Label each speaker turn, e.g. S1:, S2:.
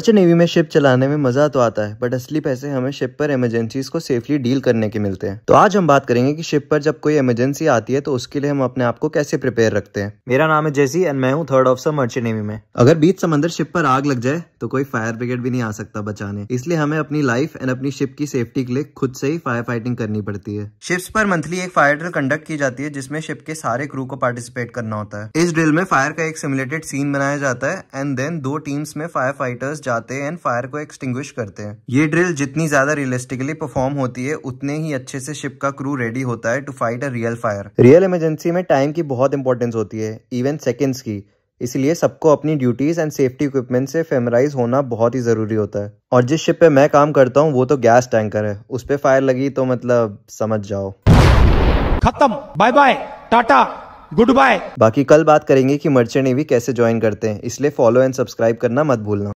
S1: अच्छे नेवी में शिप चलाने में मजा तो आता है बट असली पैसे हमें शिप पर इमरजेंसीज को सेफली डील करने के मिलते हैं तो आज हम बात करेंगे कि शिप पर जब कोई इमरजेंसी आती है तो उसके लिए हम अपने आप को कैसे प्रिपेयर रखते हैं मेरा नाम है जेसी एंड मैं हूँ थर्ड ऑफिसर मर्चे नेवी में अगर बीच समंदर शिप पर आग लग जाए तो कोई फायर ब्रिगेड भी नहीं आ सकता बचाने इसलिए हमें अपनी लाइफ एंड अपनी शिप की सेफ्टी के लिए खुद से ही फायर फाइटिंग करनी पड़ती है शिप्स पर मंथली एक फायर ड्रिल कंडक्ट की जाती है जिसमें शिप के सारे क्रू को पार्टिसिपेट करना होता है इस ड्रिल में फायर का एक सिमुलेटेड सीन बनाया जाता है एंड देन दो टीम्स में फायर फाइटर्स जाते हैं एंड फायर को एक्सटिंग करते हैं ये ड्रिल जितनी ज्यादा रियलिस्टिकली परफॉर्म होती है उतने ही अच्छे से शिप का क्रू रेडी होता है to fight a real fire real emergency में टाइम की बहुत इंपॉर्टेंस होती है इवन सेकेंड्स की इसलिए सबको अपनी ड्यूटीज एंड सेफ्टी इक्विपमेंट से फेमराइज होना बहुत ही ज़रूरी होता है और जिस शिप पे मैं काम करता हूँ वो तो गैस टैंकर है उस पर फायर लगी तो मतलब समझ जाओ खत्म bye bye tata goodbye बाकी कल बात करेंगे कि मर्चेंट नेवी कैसे ज्वाइन करते हैं इसलिए फॉलो एंड सब्सक्राइब करना मत भूलना